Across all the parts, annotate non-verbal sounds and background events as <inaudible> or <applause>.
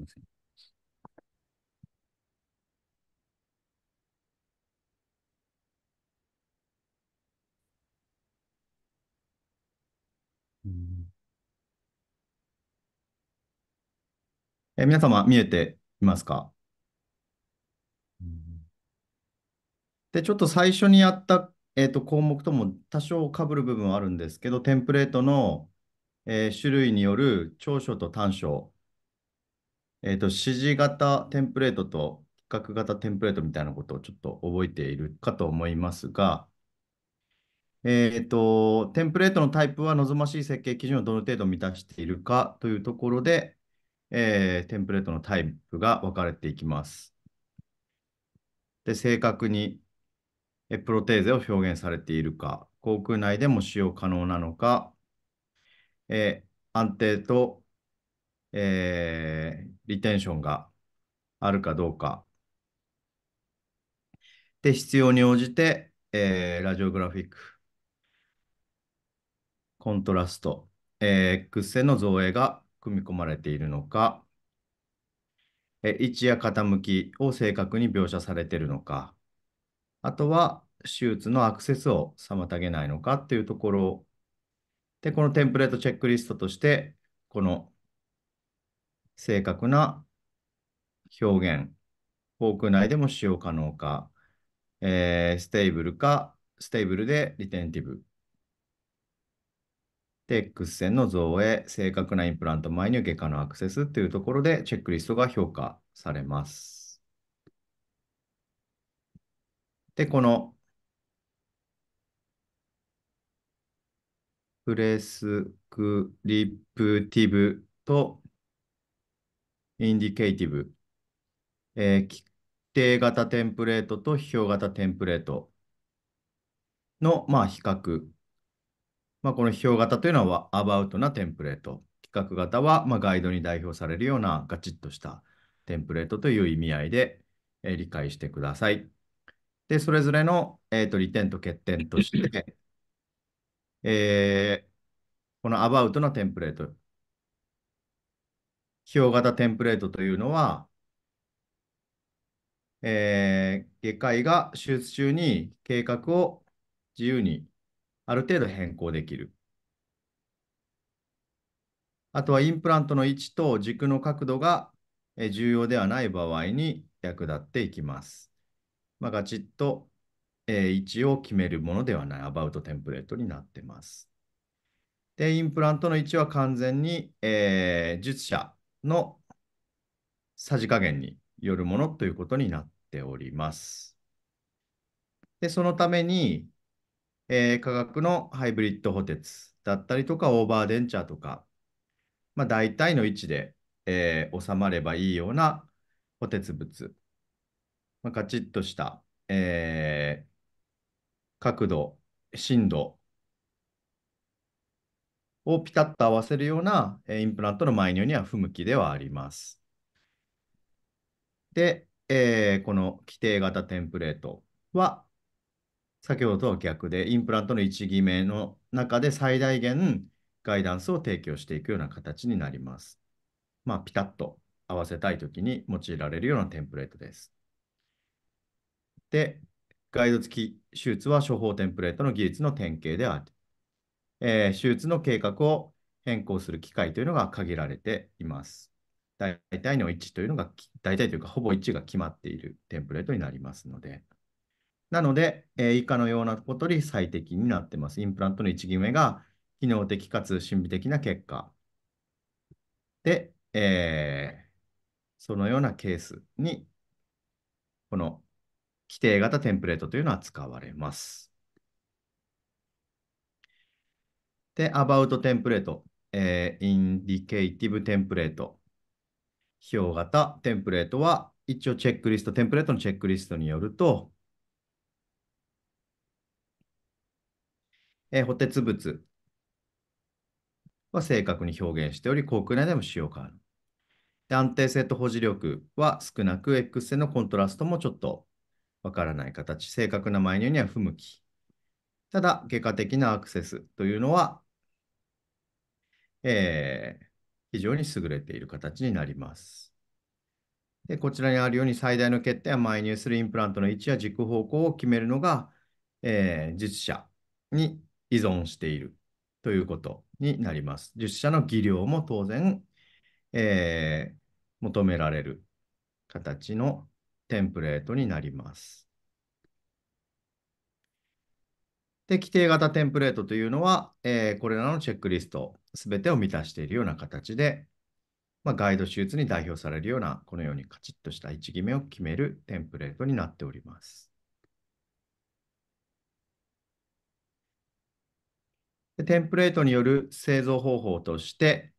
ません。え皆様、見えていますか、で、ちょっと最初にやった、えーと、と項目とも多少かぶる部分はあるんですけど、テンプレートの、えー、種類による長所と短所えっ、ー、と、指示型テンプレートと企画型テンプレートみたいなことをちょっと覚えているかと思いますが、えっ、ー、と、テンプレートのタイプは望ましい設計基準をどの程度満たしているかというところで、えー、テンプレートのタイプが分かれていきます。で、正確にプロテーゼを表現されているか、航空内でも使用可能なのか、えー、安定とえー、リテンションがあるかどうか。で、必要に応じて、えー、ラジオグラフィック、コントラスト、えー、X 線の造影が組み込まれているのか、え位置や傾きを正確に描写されているのか、あとは手術のアクセスを妨げないのかっていうところで、このテンプレートチェックリストとして、この正確な表現、フォーク内でも使用可能か、えー、ステーブルか、ステーブルでリテンティブ。で、X 線の造影、正確なインプラント前に外科のアクセスというところで、チェックリストが評価されます。で、このプレスクリプティブとインディケイティブ、えー、規定型テンプレートと批評型テンプレートの、まあ、比較。まあ、この批評型というのはアバウトなテンプレート。企画型は、まあ、ガイドに代表されるようなガチッとしたテンプレートという意味合いで、えー、理解してください。で、それぞれの、えーと、利点と欠点として、えー、このアバウトなテンプレート、表型テンプレートというのは、えー、外科医が手術中に計画を自由にある程度変更できる。あとはインプラントの位置と軸の角度が重要ではない場合に役立っていきます。まあ、ガチッと、えー、位置を決めるものではないアバウトテンプレートになってます。で、インプラントの位置は完全に、えー、術者のさじ加減によるものということになっております。で、そのために、えー、価格のハイブリッド補填だったりとか、オーバーデンチャーとか、まあ、大体の位置で、えー、収まればいいような補鉄物、まあ、ガチッとした、えー、角度、深度をピタッと合わせるようなインプラントの埋入には不向きではあります。で、えー、この規定型テンプレートは、先ほどとは逆で、インプラントの1決めの中で最大限ガイダンスを提供していくような形になります。まあ、ピタッと合わせたいときに用いられるようなテンプレートです。で、ガイド付き手術は処方テンプレートの技術の典型であるえー、手術の計画を変更する機会というのが限られています。大体の置というのが、大体というか、ほぼ置が決まっているテンプレートになりますので。なので、えー、以下のようなことに最適になっています。インプラントの位置決めが、機能的かつ心理的な結果。で、えー、そのようなケースに、この規定型テンプレートというのは使われます。で、about テンプレート、えー、indicative テンプレート、表型テンプレートは、一応チェックリスト、テンプレートのチェックリストによると、えー、補鉄物は正確に表現しており、航空内でも使用可能。で安定性と保持力は少なく、X 線のコントラストもちょっとわからない形、正確なマイニューには不向き。ただ、外科的なアクセスというのはえー、非常に優れている形になります。でこちらにあるように最大の欠点は埋入するインプラントの位置や軸方向を決めるのが、えー、術者に依存しているということになります。術者の技量も当然、えー、求められる形のテンプレートになります。で、規定型テンプレートというのは、えー、これらのチェックリスト全てを満たしているような形で、まあ、ガイド手術に代表されるような、このようにカチッとした位置決めを決めるテンプレートになっております。でテンプレートによる製造方法として、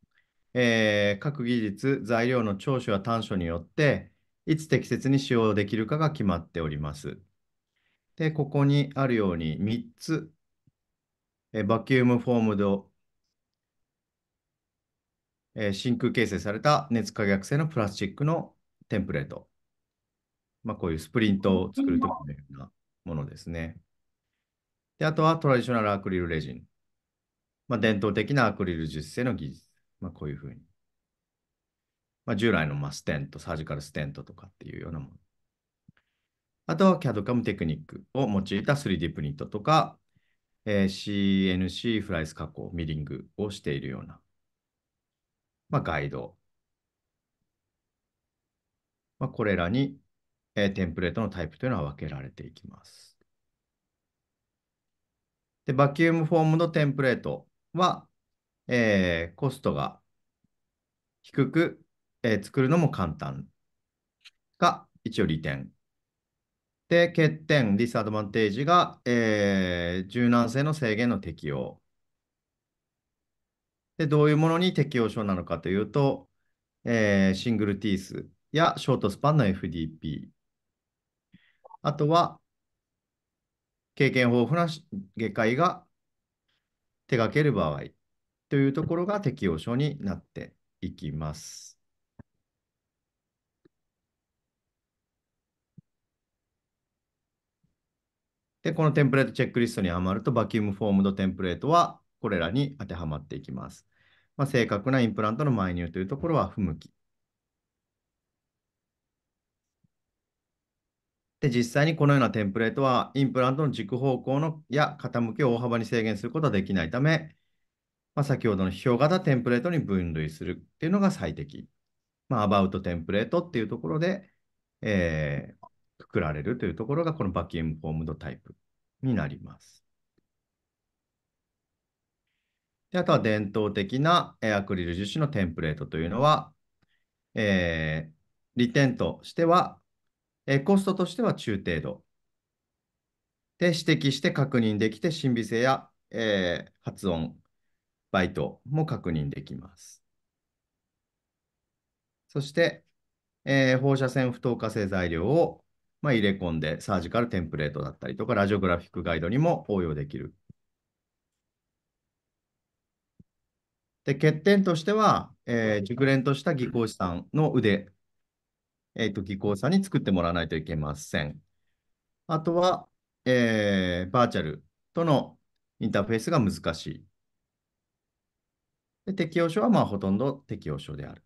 えー、各技術、材料の長所や短所によって、いつ適切に使用できるかが決まっております。で、ここにあるように3つ、えバキュームフォームドえー、真空形成された熱可逆性のプラスチックのテンプレート。まあ、こういうスプリントを作るときのようなものですね。で、あとはトラディショナルアクリルレジン。まあ、伝統的なアクリル樹脂製の技術。まあ、こういうふうに。まあ、従来のまあステント、サージカルステントとかっていうようなもの。あとは CAD カムテクニックを用いた 3D プリントとか、えー、CNC フライス加工、ミリングをしているようなまあ、ガイド、まあ、これらに、えー、テンプレートのタイプというのは分けられていきます。で、バキュームフォームのテンプレートは、えー、コストが低く、えー、作るのも簡単が一応利点。で、欠点、ディスアドバンテージが、えー、柔軟性の制限の適用。で、どういうものに適用書なのかというと、えー、シングルティースやショートスパンの FDP。あとは、経験豊富な外科医が手掛ける場合というところが適用書になっていきます。で、このテンプレートチェックリストにはまると、バキュームフォームドテンプレートはこれらに当てはまっていきます。まあ、正確なインプラントの埋入というところは不向き。で、実際にこのようなテンプレートは、インプラントの軸方向のや傾きを大幅に制限することはできないため、まあ、先ほどの表型テンプレートに分類するっていうのが最適。まあ、アバウトテンプレートっていうところで、えー、くくられるというところが、このバキュームフォームドタイプになります。であとは伝統的なアクリル樹脂のテンプレートというのは、えー、利点としては、えー、コストとしては中程度。で、指摘して確認できて、審美性や、えー、発音、バイトも確認できます。そして、えー、放射線不透過性材料を、まあ、入れ込んで、サージカルテンプレートだったりとか、ラジオグラフィックガイドにも応用できるで、欠点としては、えー、熟練とした技工士さんの腕、えーと、技工さんに作ってもらわないといけません。あとは、えー、バーチャルとのインターフェースが難しい。で適用書はまあほとんど適用書である。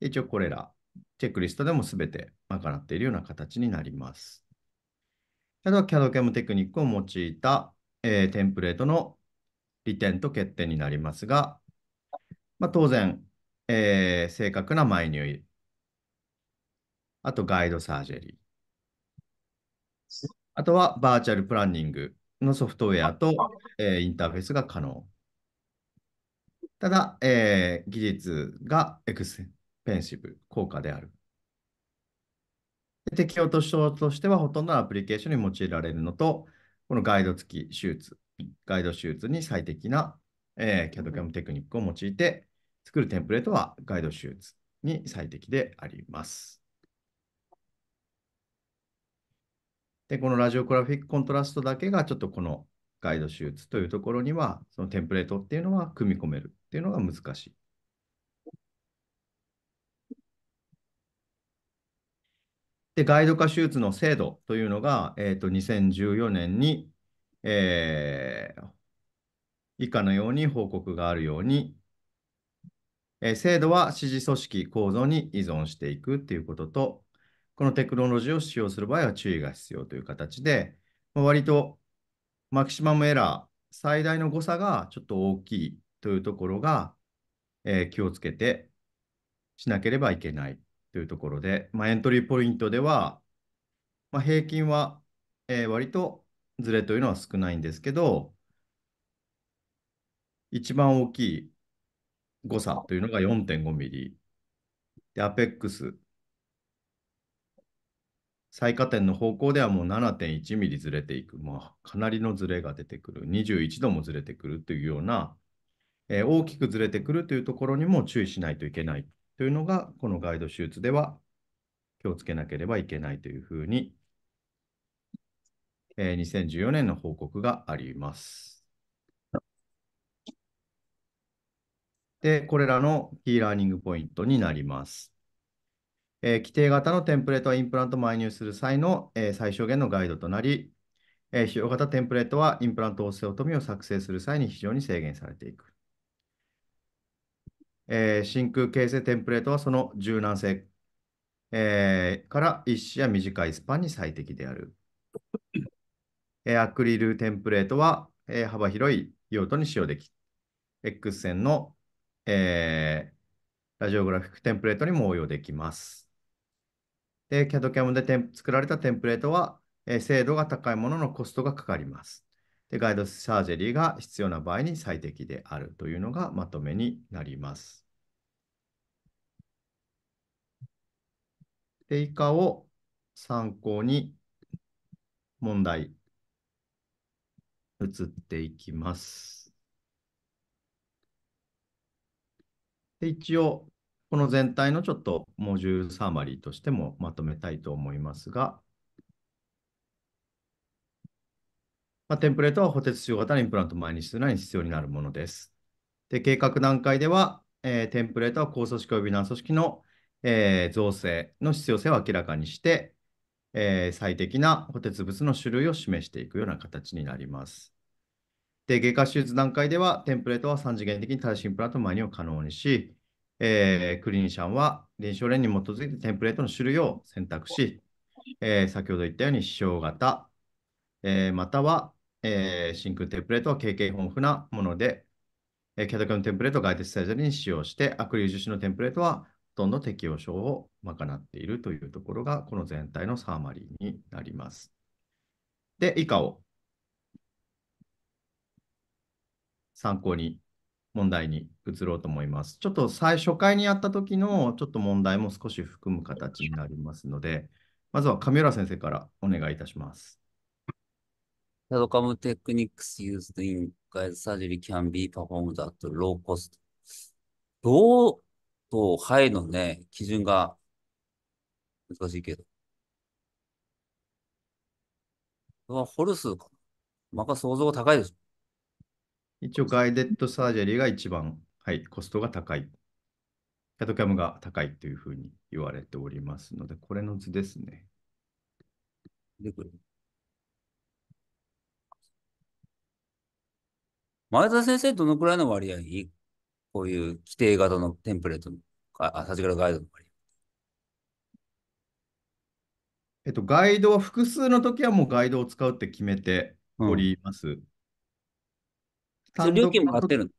一応これら、チェックリストでもすべて賄っているような形になります。あとは CAD CAM テクニックを用いたえー、テンプレートの利点と欠点になりますが、まあ、当然、えー、正確なマイ入入、あとガイドサージェリー、あとはバーチャルプランニングのソフトウェアと、えー、インターフェースが可能。ただ、えー、技術がエクスペンシブ、効果である。適用ととしてはほとんどのアプリケーションに用いられるのと、このガイド付き手術、ガイド手術に最適な、えー、CAD-CAM テクニックを用いて、作るテンプレートはガイド手術に最適であります。で、このラジオグラフィックコントラストだけが、ちょっとこのガイド手術というところには、そのテンプレートっていうのは組み込めるっていうのが難しいで、ガイド化手術の制度というのが、えーと、2014年に、えー、以下のように報告があるように、えー、制度は支持組織構造に依存していくということと、このテクノロジーを使用する場合は注意が必要という形で、まあ、割とマキシマムエラー、最大の誤差がちょっと大きいというところが、えー、気をつけてしなければいけないというところで、まあ、エントリーポイントでは、まあ、平均は、えー、割とずれというのは少ないんですけど、一番大きい誤差というのが4.5ミリ。で、ペックス、最下点の方向ではもう7.1ミリずれていく。まあ、かなりのずれが出てくる。21度もずれてくるというような、えー、大きくずれてくるというところにも注意しないといけないというのが、このガイド手術では気をつけなければいけないというふうに、えー、2014年の報告があります。で、これらのキーラーニングポイントになります。えー、規定型のテンプレートはインプラントを埋入する際の、えー、最小限のガイドとなり、えー、使用型テンプレートはインプラントオセオトミを作成する際に非常に制限されていく。えー、真空形成テンプレートはその柔軟性、えー、から1視や短いスパンに最適である。えー、アクリルテンプレートは、えー、幅広い用途に使用でき、X 線の、えー、ラジオグラフィックテンプレートにも応用できます。で、CAD CAM で作られたテンプレートは、え精度が高いもののコストがかかります。で、ガイドサージェリーが必要な場合に最適であるというのがまとめになります。で、以下を参考に問題移っていきます。で、一応、この全体のちょっとモジュールサーマリーとしてもまとめたいと思いますが、まあ、テンプレートは補鉄腫瘍型のインプラント前にするのに必要になるものです。で計画段階では、えー、テンプレートは高組織及び軟組織の、えー、造成の必要性を明らかにして、えー、最適な補鉄物の種類を示していくような形になります。で、外科手術段階では、テンプレートは3次元的に正しいインプラントマにを可能にし、えー、クリニシャンは臨床連に基づいてテンプレートの種類を選択し、えー、先ほど言ったように、支障型、えー、または、えー、真空テンプレートは経験豊富なもので、えー、キャタカのテンプレートを外鉄サイズに使用して、アクリル樹脂のテンプレートはほとんど適用症を賄っているというところが、この全体のサーマリーになります。で、以下を参考に問題に移ろうと思います。ちょっと最初回にやった時のちょっと問題も少し含む形になりますので、まずは上浦先生からお願いいたします。c ドカムテクニックスユー q u ン、s イ s e d in guide surgery can be performed at low cost. ローとハイのね、基準が難しいけど。はホルスか。まか想像高いです。一応、ガイデッドサージェリーが一番、はい、コストが高い。キドキャムが高いというふうに言われておりますので、これの図ですね。で、これ。前田先生、どのくらいの割合に、こういう規定型のテンプレートの、あ、サジカルガイドの割合えっと、ガイドは複数の時はもうガイドを使うって決めております。うん、料金もらってるの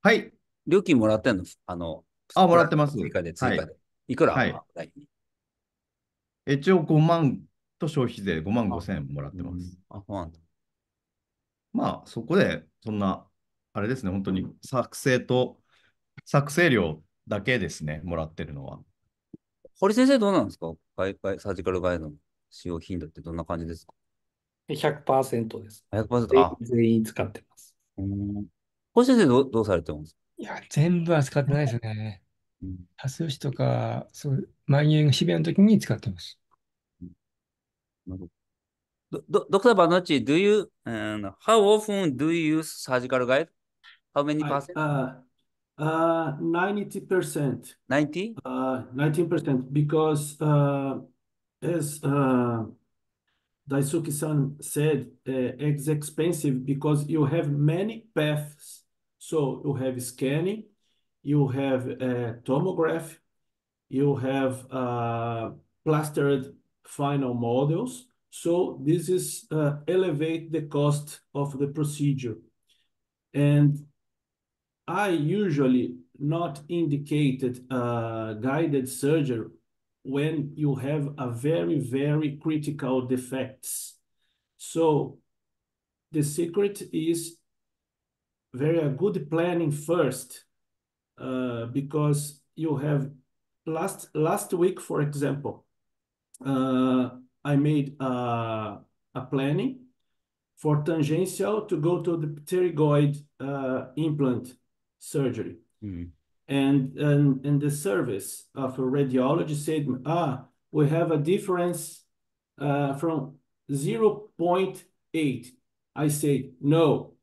はい。料金もらってんのあの、あ、もらってます。追加で、追加で。はい、いくら、はい、一応5万と消費税5万5千円もらってます。あ、そうなんだ。まあ、そこで、そんなあれですね、本当に作成と、作成料だけですね、もらってるのは。堀先生、どうなんですか外外サージカルガイドの使用頻度ってどんな感じですか ?100% です。100%? 全員使ってます。堀先生どう、どうされてますいや、全部は使ってないですね。多数紙とか、そう、マイニングシビアの時に使ってます。ど。ドクター・バナッチ、do you,、um, how often do you use surgical guide? How many percent? Uh, uh, 90%. 90? Uh, 19% because uh, as uh, Daisuke-san said, uh, it's expensive because you have many paths. So you have scanning, you have a uh, tomograph, you have uh, plastered final models. So this is uh, elevate the cost of the procedure. And I usually not indicated uh, guided surgery when you have a very, very critical defects. So the secret is very good planning first uh, because you have last last week, for example, uh, I made a a planning for tangential to go to the pterygoid uh, implant surgery. Mm-hmm. And, and, and the service of a radiologist said, ah, we have a difference uh, from 0.8. I say, no,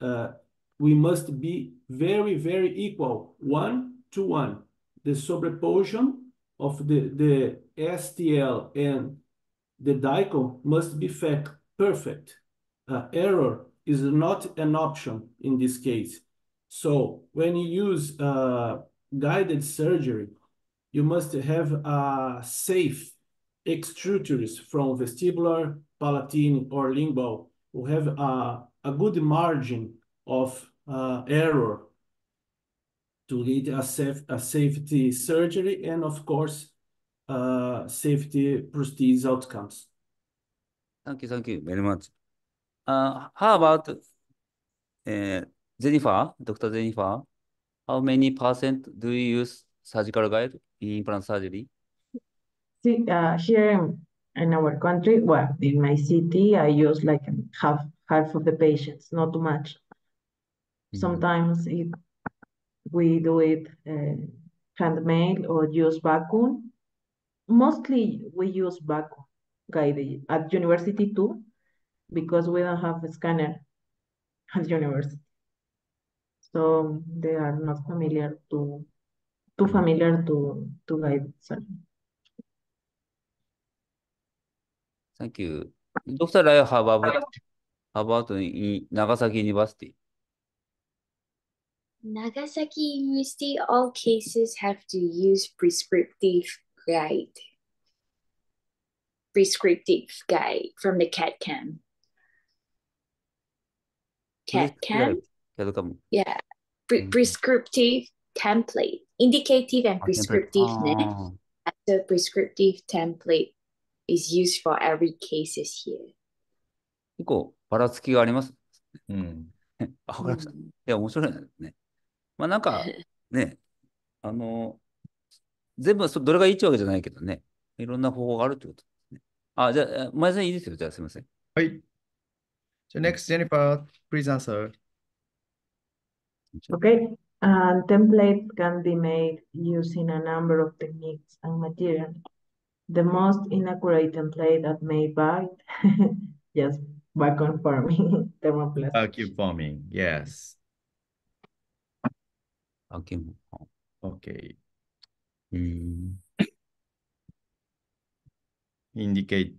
uh, we must be very, very equal, one to one. The sobreposition of the, the STL and the DICO must be fact, perfect. Uh, error is not an option in this case. So when you use uh, guided surgery, you must have a safe extruders from vestibular, palatine, or lingual who have a, a good margin of uh, error to lead a, safe, a safety surgery and, of course, uh, safety prosthesis outcomes. Thank you, thank you very much. Uh, how about uh, Jennifer, Dr. Jennifer, how many percent do you use surgical guide in implant surgery? See, uh, here in our country, well, in my city, I use like half half of the patients, not too much. Mm -hmm. Sometimes it, we do it uh, handmade or use vacuum. Mostly we use vacuum guide at university too, because we don't have a scanner at university so they are not familiar to too familiar to to guide. Sorry. Thank you. Dr. Raya, how about how about in Nagasaki University? Nagasaki University, all cases have to use prescriptive guide. Prescriptive guide from the cat CAM. Cat CAM? や a y a to Yeah. Pre- s c r i p t i v e template. Indicative and prescriptive. a t h e prescriptive template is used for every cases here. 結構ばらつきがあります。うん。わかりました。いや、面白いでね。まあなんか、ね、あの、全部そどれがいいってわけじゃないけどね、いろんな方法があるってことですね。あ、じゃあ、前さんいいですよ。じゃあ、すみません。はい。So next, Jennifer, please answer. Okay, and um, templates can be made using a number of techniques and materials. The most inaccurate template that may bite, just <laughs> vacuum forming, <laughs> thermoplastic. Vacuum forming, yes. Okay. Okay. Mm. Indicated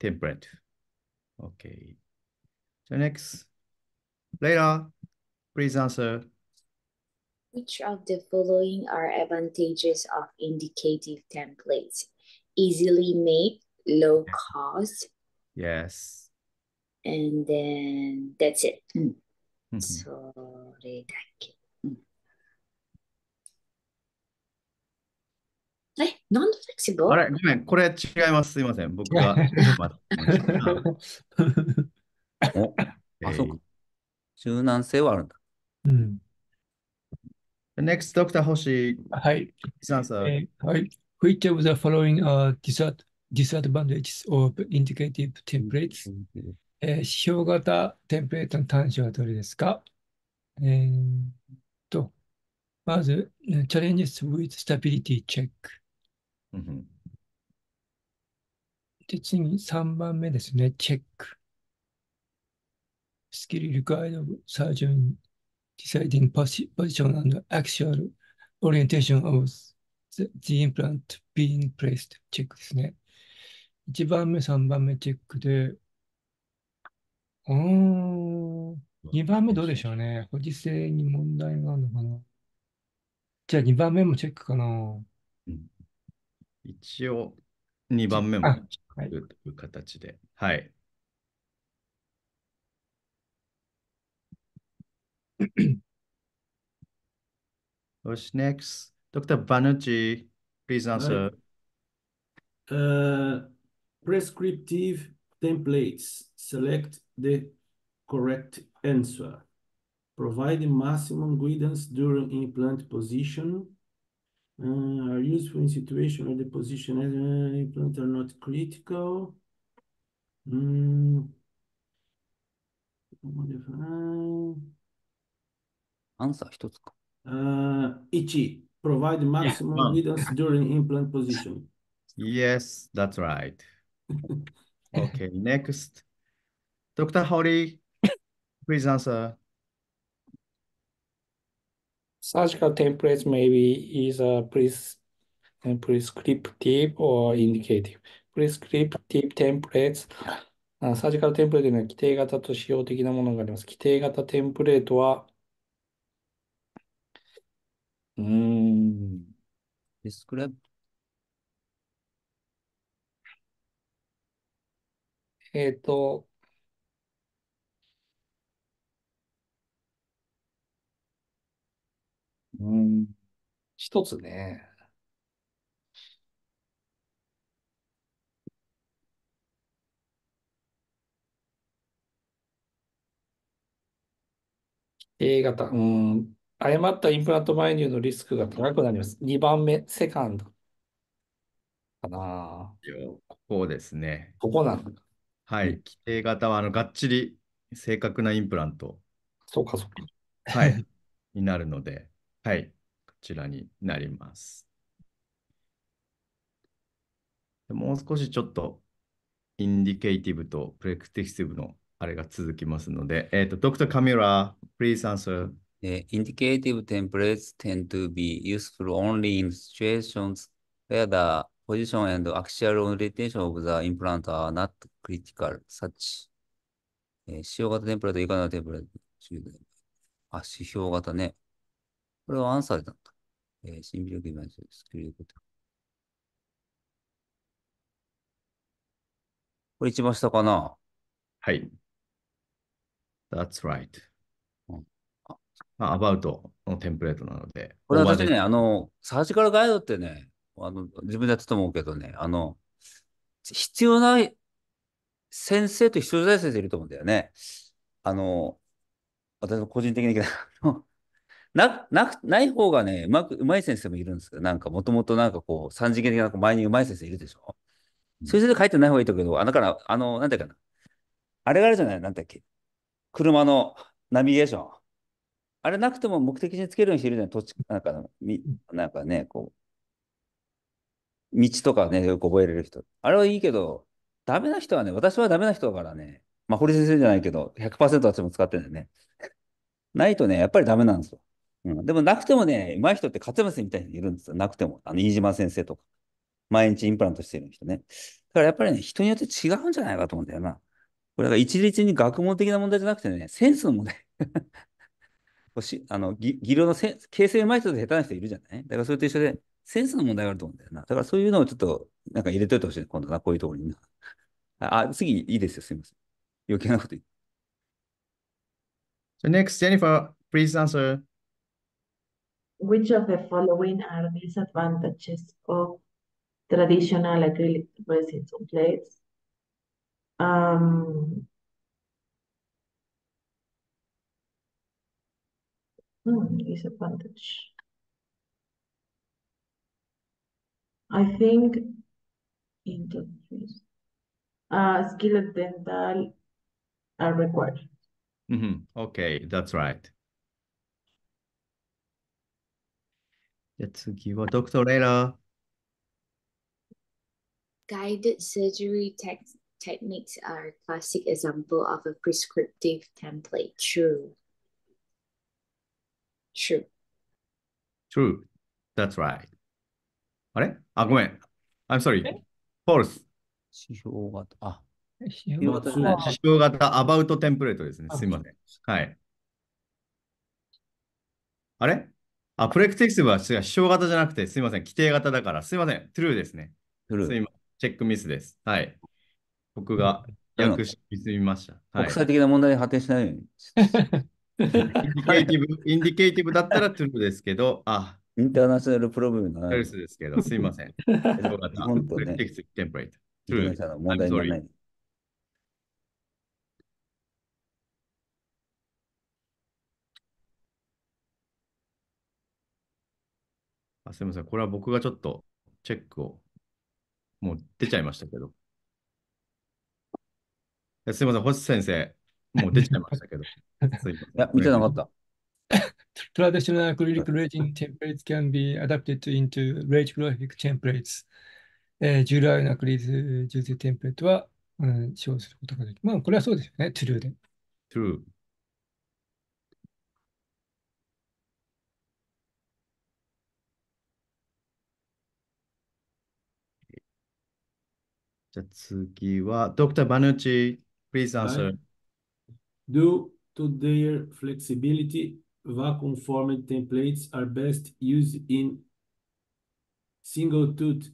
template. Okay. So next, later. Please answer. Which of the following are advantages of indicative templates? Easily made, low cost. Yes. And then that's it. Mm. Mm-hmm. Sorry, mm. Eh, non <laughs> <laughs> うん。The next, Dr. Hoshi, はい。please answer. えーはい。Which of the following are disad- disadvantages of indicative templates? えー指標型テンプレートの短所はどれですかえーっと、まず、えー challenges with stability check。うんで、次に3番目ですね、チェック。スキル required of surgeon deciding position and actual orientation of the, the implant being placed チェックですね。1番目、3番目チェックで、うん、2番目どうでしょうね。保持性に問題があるのかな。じゃあ2番目もチェックかな。一応、2番目もチェックという形で。はい <clears throat> What's next? Dr. Banerjee, please answer. Uh, prescriptive templates. Select the correct answer. Provide maximum guidance during implant position. Uh, are useful in situation where the position and uh, implant are not critical. Mm. アンサー一つか。Uh, 1. Provide maximum guidance during implant position. Yes, that's right. okay, next. Dr. Hori, please answer. Surgical templates may be either pres prescriptive or indicative. Prescriptive templates サージカルテンプレートには規定型と使用的なものがあります。規定型テンプレートはうん。えっと、うん。一つね。え A 型、うん、誤ったインプラント埋入のリスクが高くなります。2番目、セカンド。かなここですね。ここなんだ。はい。規定型は、あの、がっちり正確なインプラント。そうか、そうか。はい。<laughs> になるので、はい。こちらになります。もう少しちょっと、インディケイティブとプレクティシブのあれが続きますので、えっ、ー、と、ドクター・カミュラ、please answer The indicative templates tend to be useful only in situations where the position and axial orientation of the implant are not critical, such. えー、使用型テンプレート、いかなテンプレート。あ、指標型ね。これはアンサーでたんだ。えー、心理力イマジスキル力。これ一番下かなはい。That's right. まあ、アバウトのテンプレートなので。これ私ね、あの、サージカルガイドってね、あの自分でやったと思うけどね、あの、必要ない先生と必要ない先生いると思うんだよね。あの、私の個人的にな、な、ない方がね、うまく、うまい先生もいるんですよ。なんかもともとなんかこう、三次元的な前にうまい先生いるでしょ、うん、そういう先生書いてない方がいいとけど、あ、だから、あの、なんていうかな。あれがあるじゃないなんだっけ。車のナビゲーション。あれなくても目的につけるようにしてるじゃん。土地、なんか、みなんかね、こう、道とかね、よく覚えれる人。あれはいいけど、ダメな人はね、私はダメな人だからね、まあ、堀先生じゃないけど、100%私も使ってるんだよね。<laughs> ないとね、やっぱりダメなんですよ。うん、でもなくてもね、上手い人って勝松みたいにいるんですよ。なくても。あの、飯島先生とか。毎日インプラントしてる人ね。だからやっぱりね、人によって違うんじゃないかと思うんだよな。これが一律に学問的な問題じゃなくてね、センスの問題。しあの技量のせ形成うまい人と下手な人いるじゃないだからそれと一緒で、センスの問題があると思うんだよな。だからそういうのをちょっと、なんか入れといてほしい、今度な、こういうところにな。あ、次いいですよ、すみません。余計なこと言っ So next, Jennifer, please answer. Which of the following are disadvantages of traditional acrylic resin plates? Um, Hmm, disadvantage. I think interface. Uh, skill dental are required. Mm -hmm. Okay, that's right. Dr. Guided surgery te techniques are a classic example of a prescriptive template. True. true. True. That's right. あれあ、ごめん。I'm sorry. False. 指標型。あ、指標型、ね。指標型、アバウトテンプレートですね。すみません。はい。あれあ、プレクティクスは指標型じゃなくて、すみません。規定型だから、すみません。true ですね。true。すいません。チェックミスです。はい。僕が訳してみました。はい、国際的な問題に発展しないように。<laughs> インディケイティブ、インディケイティブだったらトゥルーですけど、あ、インターナショナルプロブレムルスですけど、すいません。<laughs> 本当ね t e x トゥルー問題ない。あすみません。これは僕がちょっとチェックを、もう出ちゃいましたけど。すみません。星先生、もう出ちゃいましたけど。すいまんや、見てなかった。Traditional acrylic r a s i n g templates can be adapted into rage graphic templates. えー、従来のアクリル純正テンプレートは、うん、使用することができる。まあ、これはそうですよね、トゥルーで。トゥルー。じゃあ次は、Banucci, please answer.、はい Due to their flexibility, vacuum-formed templates are best used in single-tooth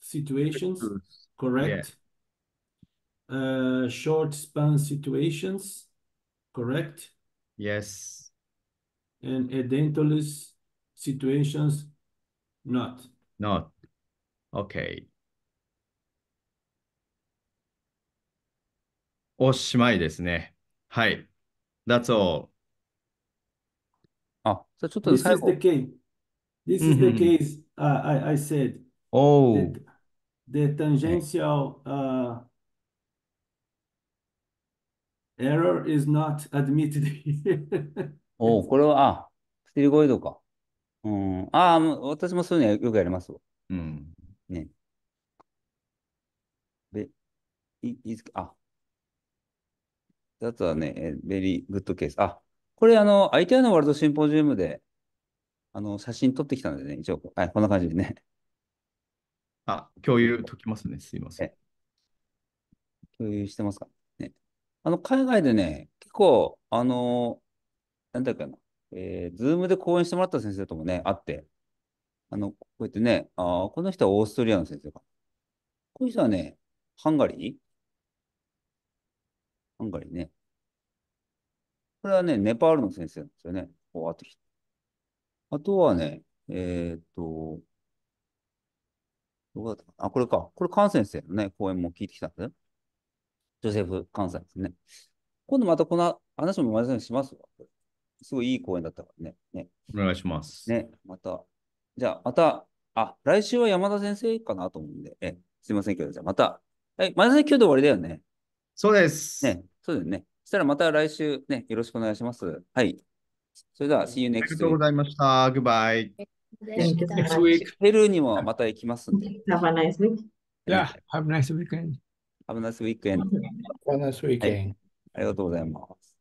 situations, correct? Yeah. Uh, short span situations, correct? Yes. And edentulous situations, not. Not. Okay. おしまいですね。はい。That's all. あ、じゃちょっと This is the。case. This is the case uh, I, I said. The, Oh, the tangential uh, error is not admitted here. おこれは、あ、スティルゴイドか。うん。ああ、私もそういうのよくやりますわ。うん。ね。で、いいであ、あとはね、ベリーグッドケース。あ、これあの、ITI のワールドシンポジウムで、あの、写真撮ってきたのでね、一応、はい、こんな感じでね。あ、共有ときますね。すいません。共有してますかね。あの、海外でね、結構、あの、なんだっけな、えー、ズームで講演してもらった先生ともね、会って、あの、こうやってね、あこの人はオーストリアの先生か。この人はね、ハンガリー案外ね。これはね、ネパールの先生なんですよね。あとあとはね、えー、っと、どこだったかなあ、これか。これ、カン先生のね、講演も聞いてきたんですね。ジョセフ・カンさんですね。今度またこの話も真面目にしますわ。すごいいい講演だったからね。ねお願いします。ね、また。じゃあ、また、あ、来週は山田先生かなと思うんで、えすいませんけど、じゃあまた。え、前田先生今日で終わりだよね。そうです。ね、そうですね。そしたらまた来週ね、よろしくお願いします。はい。それでは、See you next week. ありがとうございました。Goodbye. Next week. ペルーにもまた行きますんで。Have a nice week. Yeah, have a nice weekend. Have a nice weekend. Have a nice weekend. はい、ありがとうございます。